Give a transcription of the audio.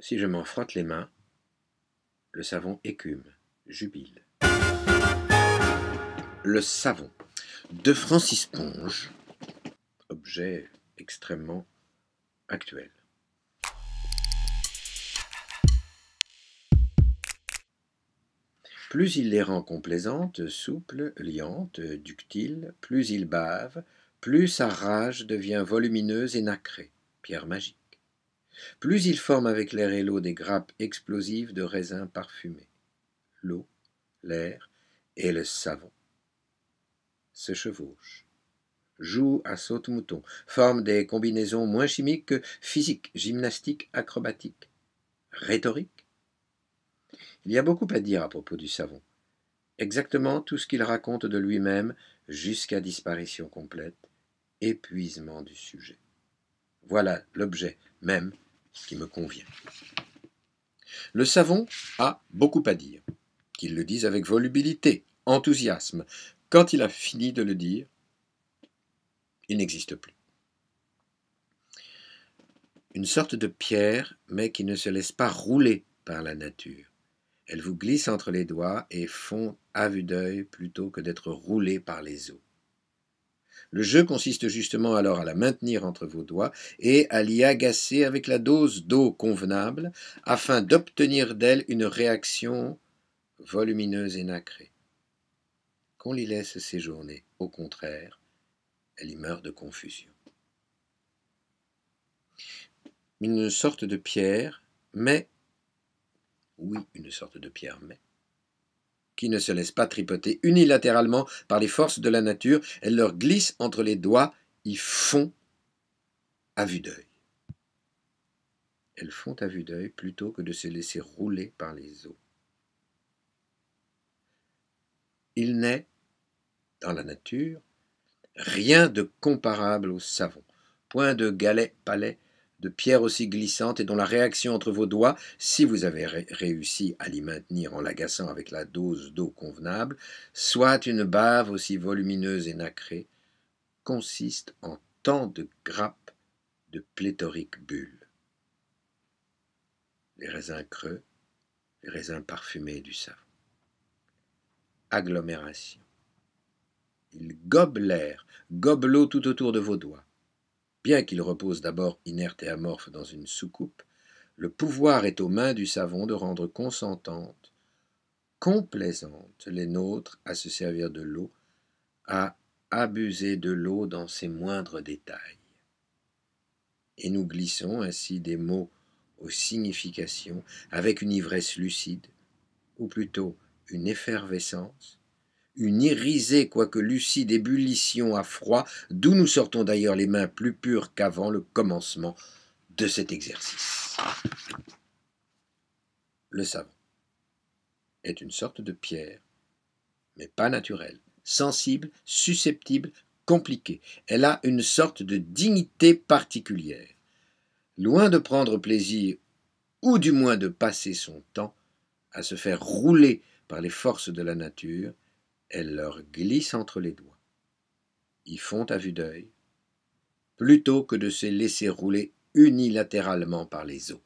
Si je m'en frotte les mains, le savon écume, jubile. Le savon de Francis Ponge, objet extrêmement actuel. Plus il les rend complaisantes, souples, liantes, ductiles, plus il bave, plus sa rage devient volumineuse et nacrée. Pierre magique plus il forme avec l'air et l'eau des grappes explosives de raisins parfumés. L'eau, l'air et le savon se chevauchent, jouent à saute-mouton, forment des combinaisons moins chimiques que physiques, gymnastiques, acrobatiques, rhétoriques. Il y a beaucoup à dire à propos du savon. Exactement tout ce qu'il raconte de lui-même jusqu'à disparition complète, épuisement du sujet. Voilà l'objet même qui me convient. Le savon a beaucoup à dire, qu'il le dise avec volubilité, enthousiasme. Quand il a fini de le dire, il n'existe plus. Une sorte de pierre, mais qui ne se laisse pas rouler par la nature. Elle vous glisse entre les doigts et fond à vue d'œil plutôt que d'être roulée par les eaux. Le jeu consiste justement alors à la maintenir entre vos doigts et à l'y agacer avec la dose d'eau convenable afin d'obtenir d'elle une réaction volumineuse et nacrée. Qu'on l'y laisse séjourner, au contraire, elle y meurt de confusion. Une sorte de pierre, mais... Oui, une sorte de pierre, mais qui ne se laissent pas tripoter unilatéralement par les forces de la nature, Elles leur glissent entre les doigts, y font à vue d'œil. Elles font à vue d'œil plutôt que de se laisser rouler par les eaux. Il n'est, dans la nature, rien de comparable au savon. Point de galet, palais, de pierres aussi glissantes et dont la réaction entre vos doigts, si vous avez réussi à l'y maintenir en l'agaçant avec la dose d'eau convenable, soit une bave aussi volumineuse et nacrée, consiste en tant de grappes de pléthoriques bulles. Les raisins creux, les raisins parfumés du savon. Agglomération. Ils gobent l'air, gobent l'eau tout autour de vos doigts Bien qu'il repose d'abord inerte et amorphe dans une soucoupe, le pouvoir est aux mains du savon de rendre consentantes, complaisantes les nôtres à se servir de l'eau, à abuser de l'eau dans ses moindres détails. Et nous glissons ainsi des mots aux significations avec une ivresse lucide, ou plutôt une effervescence, une irisée quoique lucide ébullition à froid, d'où nous sortons d'ailleurs les mains plus pures qu'avant le commencement de cet exercice. Le savon est une sorte de pierre, mais pas naturelle, sensible, susceptible, compliquée. Elle a une sorte de dignité particulière. Loin de prendre plaisir, ou du moins de passer son temps, à se faire rouler par les forces de la nature, elle leur glisse entre les doigts. y font à vue d'œil, plutôt que de se laisser rouler unilatéralement par les eaux.